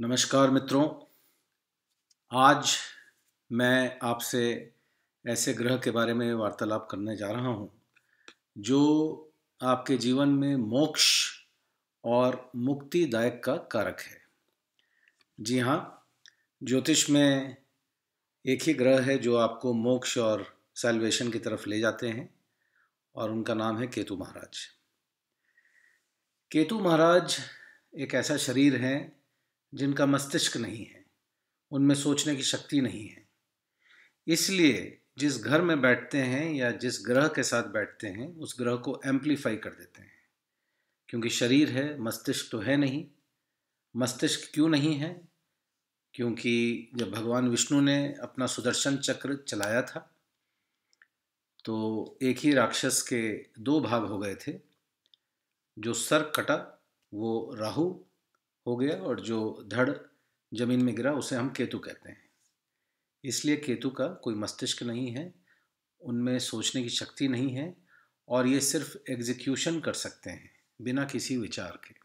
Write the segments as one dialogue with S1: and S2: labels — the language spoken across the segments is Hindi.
S1: नमस्कार मित्रों आज मैं आपसे ऐसे ग्रह के बारे में वार्तालाप करने जा रहा हूँ जो आपके जीवन में मोक्ष और मुक्तिदायक का कारक है जी हाँ ज्योतिष में एक ही ग्रह है जो आपको मोक्ष और सेल्वेशन की तरफ ले जाते हैं और उनका नाम है केतु महाराज केतु महाराज एक ऐसा शरीर है जिनका मस्तिष्क नहीं है उनमें सोचने की शक्ति नहीं है इसलिए जिस घर में बैठते हैं या जिस ग्रह के साथ बैठते हैं उस ग्रह को एम्पलीफाई कर देते हैं क्योंकि शरीर है मस्तिष्क तो है नहीं मस्तिष्क क्यों नहीं है क्योंकि जब भगवान विष्णु ने अपना सुदर्शन चक्र चलाया था तो एक ही राक्षस के दो भाग हो गए थे जो सर कटा वो राहु हो गया और जो धड़ जमीन में गिरा उसे हम केतु कहते हैं इसलिए केतु का कोई मस्तिष्क नहीं है उनमें सोचने की शक्ति नहीं है और ये सिर्फ एग्जीक्यूशन कर सकते हैं बिना किसी विचार के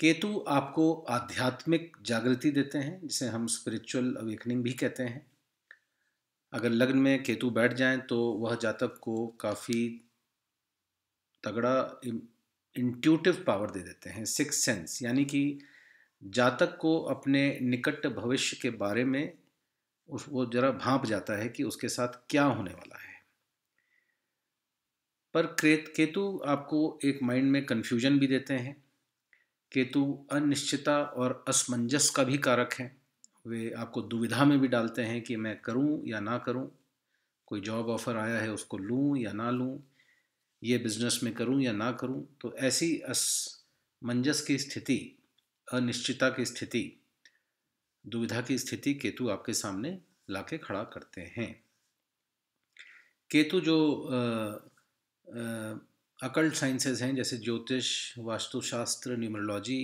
S1: केतु आपको आध्यात्मिक जागृति देते हैं जिसे हम स्पिरिचुअल अवेकनिंग भी कहते हैं अगर लग्न में केतु बैठ जाएं तो वह जातक को काफ़ी तगड़ा इंट्यूटिव पावर दे देते हैं सिक्स सेंस यानी कि जातक को अपने निकट भविष्य के बारे में उस वो जरा भांप जाता है कि उसके साथ क्या होने वाला है पर क्रेत केतु आपको एक माइंड में कन्फ्यूजन भी देते हैं केतु अनिश्चितता और असमंजस का भी कारक है वे आपको दुविधा में भी डालते हैं कि मैं करूं या ना करूं कोई जॉब ऑफर आया है उसको लूं या ना लूं ये बिजनेस में करूं या ना करूं तो ऐसी असमंजस की स्थिति अनिश्चितता की स्थिति दुविधा की स्थिति केतु आपके सामने लाके खड़ा करते हैं केतु जो अकल्ट साइंसेज हैं जैसे ज्योतिष वास्तुशास्त्र न्यूमरोलॉजी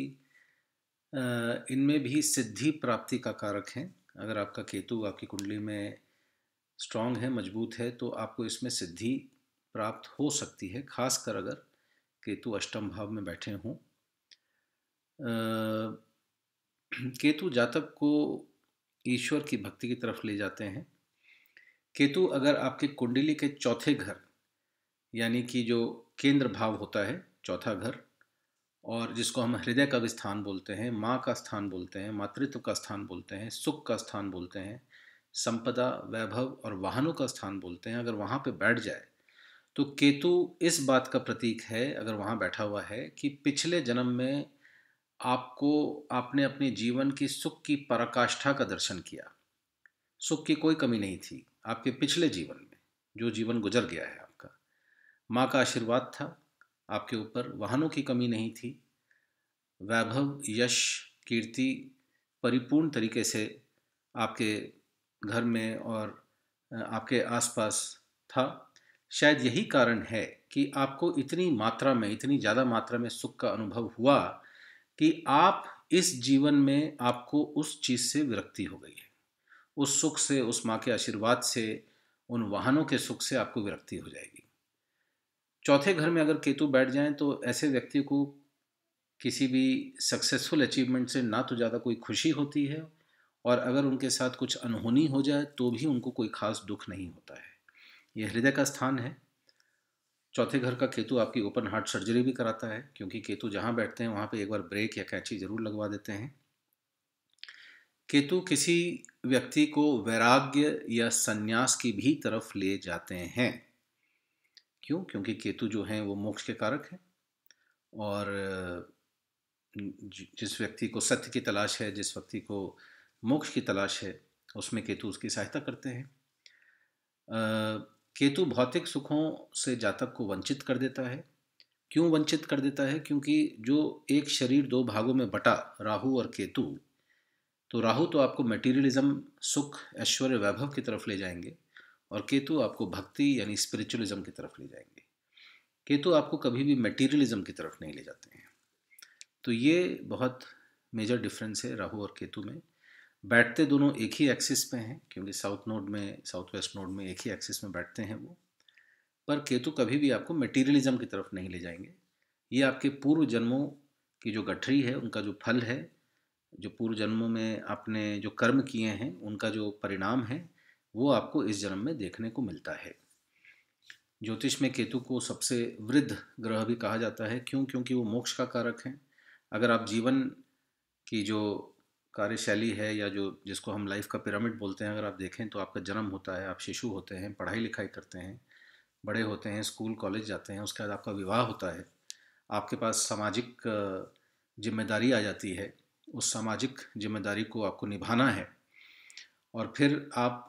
S1: इनमें भी सिद्धि प्राप्ति का कारक हैं अगर आपका केतु आपकी कुंडली में स्ट्रांग है मजबूत है तो आपको इसमें सिद्धि प्राप्त हो सकती है खासकर अगर केतु अष्टम भाव में बैठे हों केतु जातक को ईश्वर की भक्ति की तरफ ले जाते हैं केतु अगर आपके कुंडली के चौथे घर यानी कि जो केंद्र भाव होता है चौथा घर और जिसको हम हृदय का भी स्थान बोलते हैं माँ का स्थान बोलते हैं मातृत्व का स्थान बोलते हैं सुख का स्थान बोलते हैं संपदा वैभव और वाहनों का स्थान बोलते हैं अगर वहाँ पे बैठ जाए तो केतु इस बात का प्रतीक है अगर वहाँ बैठा हुआ है कि पिछले जन्म में आपको आपने अपने जीवन की सुख की पराकाष्ठा का दर्शन किया सुख की कोई कमी नहीं थी आपके पिछले जीवन में जो जीवन गुजर गया है आपका माँ का आशीर्वाद था आपके ऊपर वाहनों की कमी नहीं थी वैभव यश कीर्ति परिपूर्ण तरीके से आपके घर में और आपके आसपास था शायद यही कारण है कि आपको इतनी मात्रा में इतनी ज़्यादा मात्रा में सुख का अनुभव हुआ कि आप इस जीवन में आपको उस चीज़ से विरक्ति हो गई है उस सुख से उस माँ के आशीर्वाद से उन वाहनों के सुख से आपको विरक्ति हो जाएगी चौथे घर में अगर केतु बैठ जाएं तो ऐसे व्यक्ति को किसी भी सक्सेसफुल अचीवमेंट से ना तो ज़्यादा कोई खुशी होती है और अगर उनके साथ कुछ अनहोनी हो जाए तो भी उनको कोई खास दुख नहीं होता है ये हृदय का स्थान है चौथे घर का केतु आपकी ओपन हार्ट सर्जरी भी कराता है क्योंकि केतु जहाँ बैठते हैं वहाँ पे एक बार ब्रेक या कैंची जरूर लगवा देते हैं केतु किसी व्यक्ति को वैराग्य या संन्यास की भी तरफ ले जाते हैं क्यों क्योंकि केतु जो हैं वो मोक्ष के कारक हैं और जिस व्यक्ति को सत्य की तलाश है जिस व्यक्ति को मोक्ष की तलाश है उसमें केतु उसकी सहायता करते हैं केतु भौतिक सुखों से जातक को वंचित कर देता है क्यों वंचित कर देता है क्योंकि जो एक शरीर दो भागों में बटा राहु और केतु तो राहु तो आपको मटेरियलिज्म सुख ऐश्वर्य वैभव की तरफ ले जाएंगे और केतु आपको भक्ति यानी स्पिरिचुअलिज्म की तरफ ले जाएंगे केतु आपको कभी भी मटेरियलिज्म की तरफ नहीं ले जाते हैं तो ये बहुत मेजर डिफरेंस है राहु और केतु में बैठते दोनों एक ही एक्सिस पे हैं क्योंकि साउथ नोड में साउथ वेस्ट नोड में एक ही एक्सिस में बैठते हैं वो पर केतु कभी भी आपको मटेरियलिज्म की तरफ नहीं ले जाएंगे ये आपके पूर्व जन्मों की जो गठरी है उनका जो फल है जो पूर्व जन्मों में आपने जो कर्म किए हैं उनका जो परिणाम है वो आपको इस जन्म में देखने को मिलता है ज्योतिष में केतु को सबसे वृद्ध ग्रह भी कहा जाता है क्यों क्योंकि वो मोक्ष का कारक हैं अगर आप जीवन की जो कार्यशैली है या जो जिसको हम लाइफ का पिरामिड बोलते हैं अगर आप देखें तो आपका जन्म होता है आप शिशु होते हैं पढ़ाई लिखाई करते हैं बड़े होते हैं स्कूल कॉलेज जाते हैं उसके बाद आपका विवाह होता है आपके पास सामाजिक जिम्मेदारी आ जाती है उस सामाजिक जिम्मेदारी को आपको निभाना है और फिर आप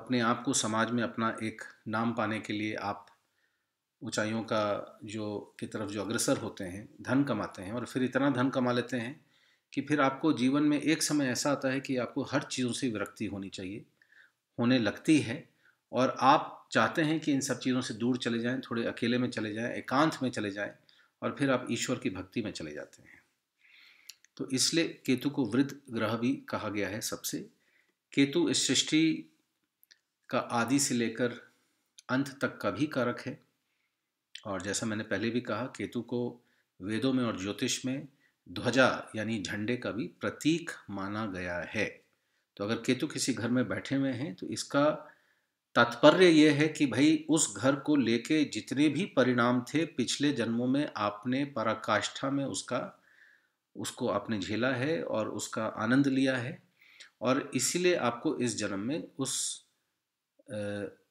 S1: अपने आप को समाज में अपना एक नाम पाने के लिए आप ऊंचाइयों का जो की तरफ जो अग्रसर होते हैं धन कमाते हैं और फिर इतना धन कमा लेते हैं कि फिर आपको जीवन में एक समय ऐसा आता है कि आपको हर चीज़ों से विरक्ति होनी चाहिए होने लगती है और आप चाहते हैं कि इन सब चीज़ों से दूर चले जाएं थोड़े अकेले में चले जाएं एकांत में चले जाएं और फिर आप ईश्वर की भक्ति में चले जाते हैं तो इसलिए केतु को वृद्ध ग्रह भी कहा गया है सबसे केतु इस सृष्टि का आदि से लेकर अंत तक का भी कारक है और जैसा मैंने पहले भी कहा केतु को वेदों में और ज्योतिष में ध्वजा यानी झंडे का भी प्रतीक माना गया है तो अगर केतु किसी घर में बैठे हुए हैं तो इसका तात्पर्य यह है कि भाई उस घर को लेके जितने भी परिणाम थे पिछले जन्मों में आपने पराकाष्ठा में उसका उसको आपने झेला है और उसका आनंद लिया है और इसीलिए आपको इस जन्म में उस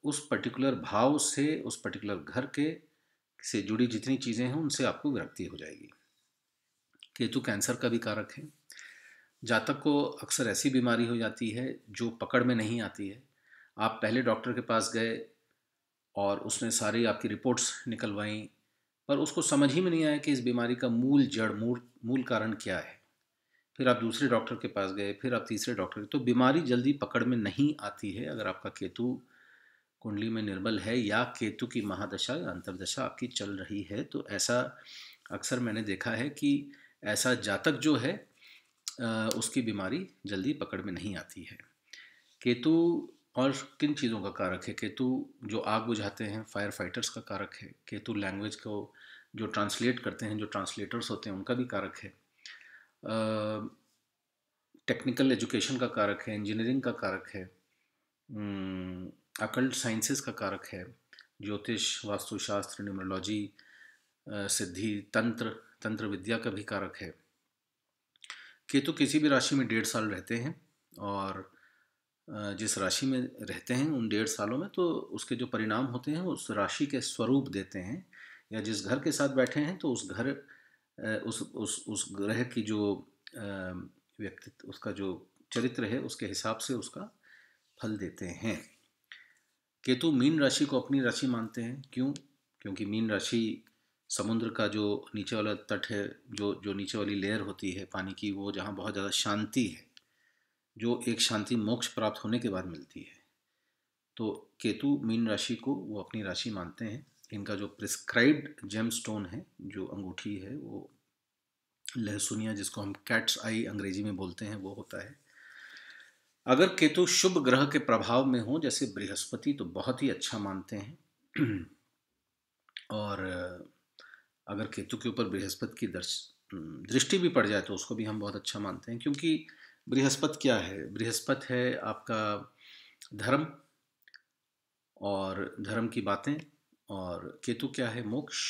S1: उस पर्टिकुलर भाव से उस पर्टिकुलर घर के से जुड़ी जितनी चीज़ें हैं उनसे आपको विरक्ति हो जाएगी केतु कैंसर का भी कारक है जातक को अक्सर ऐसी बीमारी हो जाती है जो पकड़ में नहीं आती है आप पहले डॉक्टर के पास गए और उसने सारी आपकी रिपोर्ट्स निकलवाई पर उसको समझ ही में नहीं आया कि इस बीमारी का मूल जड़ मूल मूल कारण क्या है फिर आप दूसरे डॉक्टर के पास गए फिर आप तीसरे डॉक्टर तो बीमारी जल्दी पकड़ में नहीं आती है अगर आपका केतु कुंडली में निर्बल है या केतु की महादशा या अंतरदशा आपकी चल रही है तो ऐसा अक्सर मैंने देखा है कि ऐसा जातक जो है उसकी बीमारी जल्दी पकड़ में नहीं आती है केतु और किन चीज़ों का कारक है केतु जो आग बुझाते हैं फायर फाइटर्स का कारक है केतु लैंग्वेज को जो ट्रांसलेट करते हैं जो ट्रांसलेटर्स होते हैं उनका भी कारक है टेक्निकल एजुकेशन का कारक है इंजीनियरिंग का कारक है अकल्ट साइंसेस का कारक है ज्योतिष वास्तुशास्त्र न्यूमरोलॉजी सिद्धि तंत्र तंत्र विद्या का भी कारक है केतु तो किसी भी राशि में डेढ़ साल रहते हैं और जिस राशि में रहते हैं उन डेढ़ सालों में तो उसके जो परिणाम होते हैं उस राशि के स्वरूप देते हैं या जिस घर के साथ बैठे हैं तो उस घर उस उस उस ग्रह की जो व्यक्तित्व उसका जो चरित्र है उसके हिसाब से उसका फल देते हैं केतु मीन राशि को अपनी राशि मानते हैं क्यों क्योंकि मीन राशि समुद्र का जो नीचे वाला तट है जो जो नीचे वाली लेयर होती है पानी की वो जहाँ बहुत ज़्यादा शांति है जो एक शांति मोक्ष प्राप्त होने के बाद मिलती है तो केतु मीन राशि को वो अपनी राशि मानते हैं इनका जो प्रिस्क्राइब्ड जेम स्टोन है जो अंगूठी है वो लहसुनिया जिसको हम कैट्स आई अंग्रेजी में बोलते हैं वो होता है अगर केतु शुभ ग्रह के प्रभाव में हो जैसे बृहस्पति तो बहुत ही अच्छा मानते हैं और अगर केतु के ऊपर बृहस्पति की दृष्टि भी पड़ जाए तो उसको भी हम बहुत अच्छा मानते हैं क्योंकि बृहस्पति क्या है बृहस्पति है आपका धर्म और धर्म की बातें और केतु क्या है मोक्ष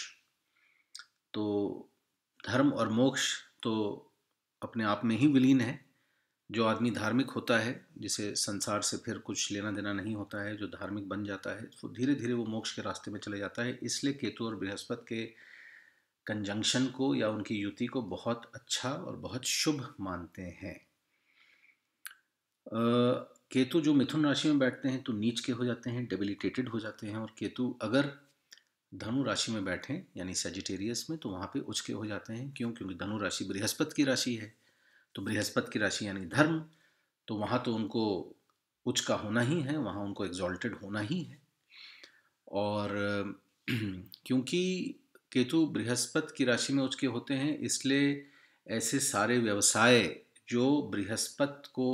S1: तो धर्म और मोक्ष तो अपने आप में ही विलीन है जो आदमी धार्मिक होता है जिसे संसार से फिर कुछ लेना देना नहीं होता है जो धार्मिक बन जाता है तो धीरे धीरे वो मोक्ष के रास्ते में चले जाता है इसलिए केतु और बृहस्पति के कंजंक्शन को या उनकी युति को बहुत अच्छा और बहुत शुभ मानते हैं केतु जो मिथुन राशि में बैठते हैं तो नीच के हो जाते हैं डेबिलिटेटेड हो जाते हैं और केतु अगर धनु राशि में बैठें यानी सेजिटेरियस में तो वहाँ पे उच के हो जाते हैं क्यों क्योंकि धनु राशि बृहस्पति की राशि है तो बृहस्पति की राशि यानी धर्म तो वहाँ तो उनको उच का होना ही है वहाँ उनको एग्जॉल्टेड होना ही है और क्योंकि केतु बृहस्पति की राशि में उचके होते हैं इसलिए ऐसे सारे व्यवसाय जो बृहस्पति को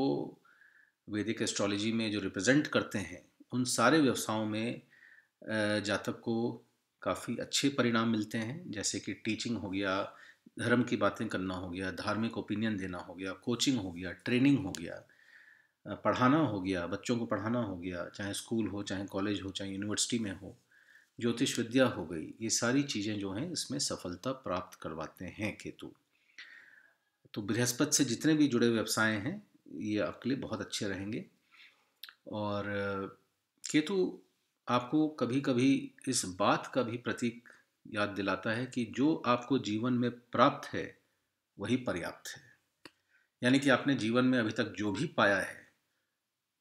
S1: वैदिक एस्ट्रोलॉजी में जो रिप्रेजेंट करते हैं उन सारे व्यवसायों में जातक को काफ़ी अच्छे परिणाम मिलते हैं जैसे कि टीचिंग हो गया धर्म की बातें करना हो गया धार्मिक ओपिनियन देना हो गया कोचिंग हो गया ट्रेनिंग हो गया पढ़ाना हो गया बच्चों को पढ़ाना हो गया चाहे स्कूल हो चाहे कॉलेज हो चाहे यूनिवर्सिटी में हो ज्योतिष विद्या हो गई ये सारी चीज़ें जो हैं इसमें सफलता प्राप्त करवाते हैं केतु तो बृहस्पति से जितने भी जुड़े व्यवसाय हैं ये आपके लिए बहुत अच्छे रहेंगे और केतु आपको कभी कभी इस बात का भी प्रतीक याद दिलाता है कि जो आपको जीवन में प्राप्त है वही पर्याप्त है यानी कि आपने जीवन में अभी तक जो भी पाया है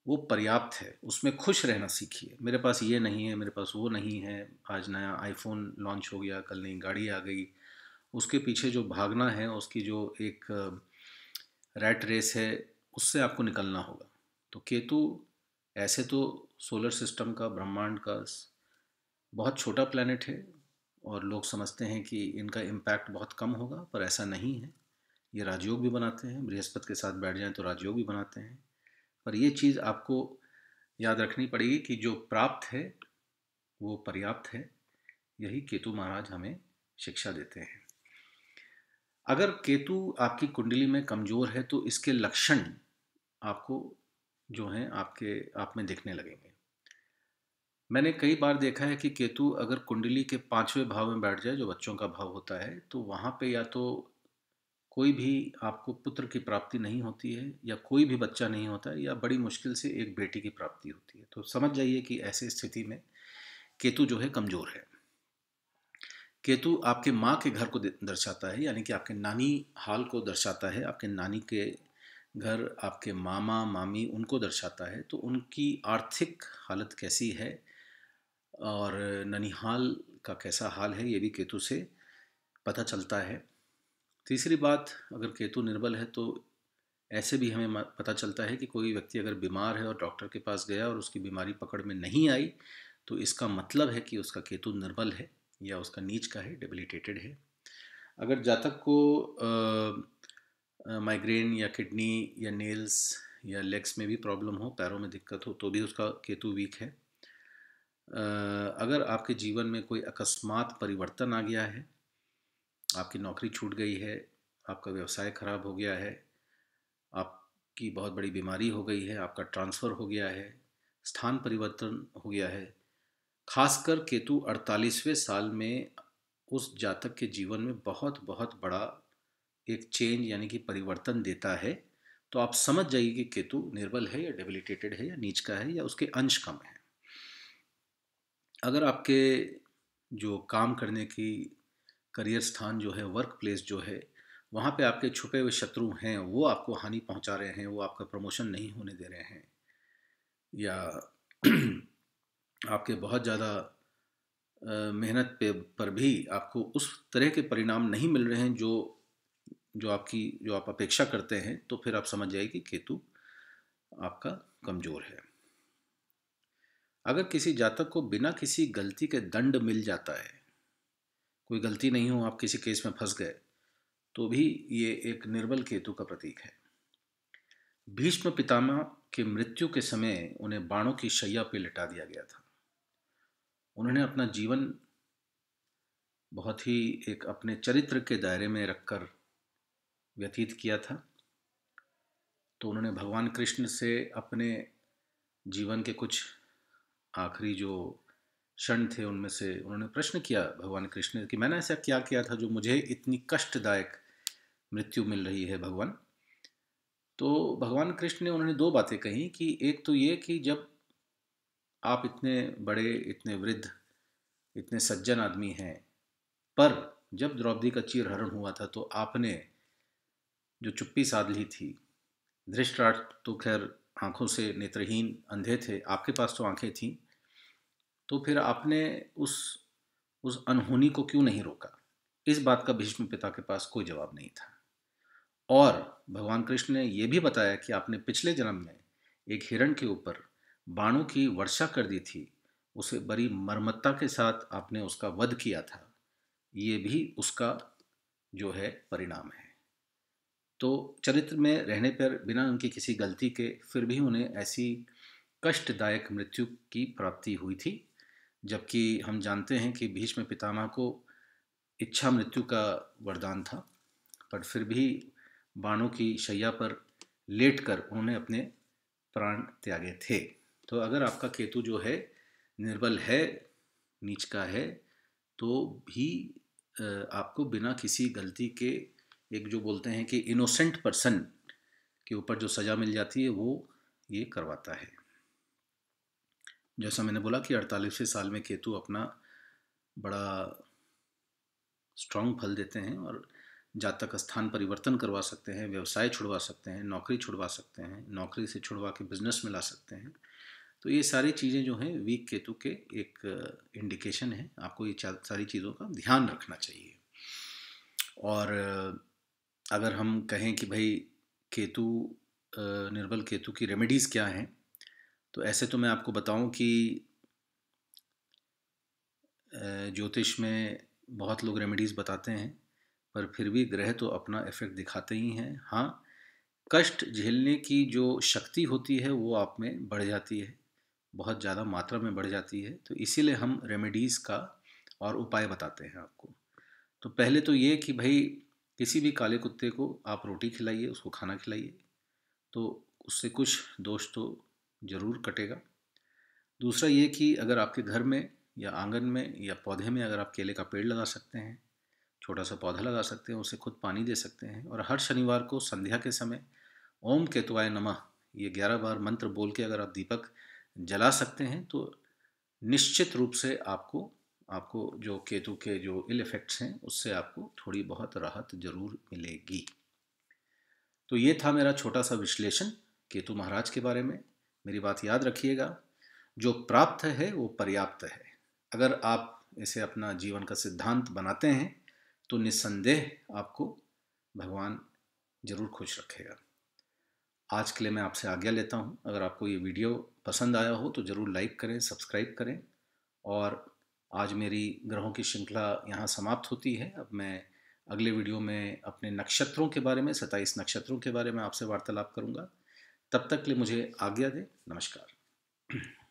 S1: वो पर्याप्त है उसमें खुश रहना सीखिए मेरे पास ये नहीं है मेरे पास वो नहीं है आज नया आईफोन लॉन्च हो गया कल नई गाड़ी आ गई उसके पीछे जो भागना है उसकी जो एक रैट रेस है उससे आपको निकलना होगा तो केतु ऐसे तो सोलर सिस्टम का ब्रह्मांड का बहुत छोटा प्लानट है और लोग समझते हैं कि इनका इम्पैक्ट बहुत कम होगा पर ऐसा नहीं है ये राजयोग भी बनाते हैं बृहस्पति के साथ बैठ जाएं तो राजयोग भी बनाते हैं पर ये चीज़ आपको याद रखनी पड़ेगी कि जो प्राप्त है वो पर्याप्त है यही केतु महाराज हमें शिक्षा देते हैं अगर केतु आपकी कुंडली में कमज़ोर है तो इसके लक्षण आपको जो हैं आपके आप में दिखने लगेंगे मैंने कई बार देखा है कि केतु अगर कुंडली के पांचवें भाव में बैठ जाए जो बच्चों का भाव होता है तो वहाँ पे या तो कोई भी आपको पुत्र की प्राप्ति नहीं होती है या कोई भी बच्चा नहीं होता है या बड़ी मुश्किल से एक बेटी की प्राप्ति होती है तो समझ जाइए कि ऐसे स्थिति में केतु जो है कमज़ोर है केतु आपके माँ के घर को दर्शाता है यानी कि आपके नानी हाल को दर्शाता है आपके नानी के घर आपके मामा मामी उनको दर्शाता है तो उनकी आर्थिक हालत कैसी है और ननिहाल का कैसा हाल है ये भी केतु से पता चलता है तीसरी बात अगर केतु निर्बल है तो ऐसे भी हमें पता चलता है कि कोई व्यक्ति अगर बीमार है और डॉक्टर के पास गया और उसकी बीमारी पकड़ में नहीं आई तो इसका मतलब है कि उसका केतु निर्बल है या उसका नीच का है डेबिलिटेटेड है अगर जातक को माइग्रेन या किडनी या नेल्स या लेग्स में भी प्रॉब्लम हो पैरों में दिक्कत हो तो भी उसका केतु वीक है आ, अगर आपके जीवन में कोई अकस्मात परिवर्तन आ गया है आपकी नौकरी छूट गई है आपका व्यवसाय खराब हो गया है आपकी बहुत बड़ी बीमारी हो गई है आपका ट्रांसफ़र हो गया है स्थान परिवर्तन हो गया है खासकर केतु 48वें साल में उस जातक के जीवन में बहुत बहुत बड़ा एक चेंज यानी कि परिवर्तन देता है तो आप समझ जाइए कि केतु निर्बल है या डेबिलिटेटेड है या नीच का है या उसके अंश कम है अगर आपके जो काम करने की करियर स्थान जो है वर्क प्लेस जो है वहाँ पे आपके छुपे हुए शत्रु हैं वो आपको हानि पहुँचा रहे हैं वो आपका प्रमोशन नहीं होने दे रहे हैं या आपके बहुत ज़्यादा मेहनत पे पर भी आपको उस तरह के परिणाम नहीं मिल रहे हैं जो जो आपकी जो आप अपेक्षा करते हैं तो फिर आप समझ जाइए कि केतु आपका कमज़ोर है अगर किसी जातक को बिना किसी गलती के दंड मिल जाता है कोई गलती नहीं हो आप किसी केस में फंस गए तो भी ये एक निर्बल केतु का प्रतीक है भीष्म पितामह के मृत्यु के समय उन्हें बाणों की शैया पर लिटा दिया गया था उन्होंने अपना जीवन बहुत ही एक अपने चरित्र के दायरे में रखकर व्यतीत किया था तो उन्होंने भगवान कृष्ण से अपने जीवन के कुछ आखिरी जो क्षण थे उनमें से उन्होंने प्रश्न किया भगवान कृष्ण कि मैंने ऐसा क्या किया था जो मुझे इतनी कष्टदायक मृत्यु मिल रही है भगवान तो भगवान कृष्ण ने उन्होंने दो बातें कही कि एक तो ये कि जब आप इतने बड़े इतने वृद्ध इतने सज्जन आदमी हैं पर जब द्रौपदी का चीर हरण हुआ था तो आपने जो चुप्पी साध ली थी धृष्टराष्ट्र तो खैर आंखों से नेत्रहीन अंधे थे आपके पास तो आंखें थीं तो फिर आपने उस उस अनहोनी को क्यों नहीं रोका इस बात का भीष्म पिता के पास कोई जवाब नहीं था और भगवान कृष्ण ने यह भी बताया कि आपने पिछले जन्म में एक हिरण के ऊपर बाणों की वर्षा कर दी थी उसे बड़ी मर्मत्ता के साथ आपने उसका वध किया था ये भी उसका जो है परिणाम है तो चरित्र में रहने पर बिना उनकी किसी गलती के फिर भी उन्हें ऐसी कष्टदायक मृत्यु की प्राप्ति हुई थी जबकि हम जानते हैं कि भीष्म पितामह को इच्छा मृत्यु का वरदान था पर फिर भी बाणों की शैया पर लेट कर उन्होंने अपने प्राण त्यागे थे तो अगर आपका केतु जो है निर्बल है नीच का है तो भी आपको बिना किसी गलती के एक जो बोलते हैं कि इनोसेंट पर्सन के ऊपर जो सज़ा मिल जाती है वो ये करवाता है जैसा मैंने बोला कि अड़तालीसवें साल में केतु अपना बड़ा स्ट्रांग फल देते हैं और जातक स्थान परिवर्तन करवा सकते हैं व्यवसाय छुड़वा सकते हैं नौकरी छुड़वा सकते हैं नौकरी से छुड़वा के बिजनेस में ला सकते हैं तो ये सारी चीज़ें जो हैं वीक केतु के एक इंडिकेशन है आपको ये सारी चीज़ों का ध्यान रखना चाहिए और अगर हम कहें कि भाई केतु निर्बल केतु की रेमेडीज़ क्या हैं तो ऐसे तो मैं आपको बताऊं कि ज्योतिष में बहुत लोग रेमेडीज़ बताते हैं पर फिर भी ग्रह तो अपना इफेक्ट दिखाते ही हैं हाँ कष्ट झेलने की जो शक्ति होती है वो आप में बढ़ जाती है बहुत ज़्यादा मात्रा में बढ़ जाती है तो इसीलिए हम रेमेडीज़ का और उपाय बताते हैं आपको तो पहले तो ये कि भाई किसी भी काले कुत्ते को आप रोटी खिलाइए उसको खाना खिलाइए तो उससे कुछ दोष तो ज़रूर कटेगा दूसरा ये कि अगर आपके घर में या आंगन में या पौधे में अगर आप केले का पेड़ लगा सकते हैं छोटा सा पौधा लगा सकते हैं उसे खुद पानी दे सकते हैं और हर शनिवार को संध्या के समय ओम केतुआय नमः ये ग्यारह बार मंत्र बोल के अगर आप दीपक जला सकते हैं तो निश्चित रूप से आपको आपको जो केतु के जो इल इफ़ेक्ट्स हैं उससे आपको थोड़ी बहुत राहत ज़रूर मिलेगी तो ये था मेरा छोटा सा विश्लेषण केतु महाराज के बारे में मेरी बात याद रखिएगा जो प्राप्त है वो पर्याप्त है अगर आप इसे अपना जीवन का सिद्धांत बनाते हैं तो निस्संदेह आपको भगवान ज़रूर खुश रखेगा आज के लिए मैं आपसे आज्ञा लेता हूँ अगर आपको ये वीडियो पसंद आया हो तो ज़रूर लाइक करें सब्सक्राइब करें और आज मेरी ग्रहों की श्रृंखला यहाँ समाप्त होती है अब मैं अगले वीडियो में अपने नक्षत्रों के बारे में सताईस नक्षत्रों के बारे में आपसे वार्तालाप करूँगा तब तक के लिए मुझे आज्ञा दें नमस्कार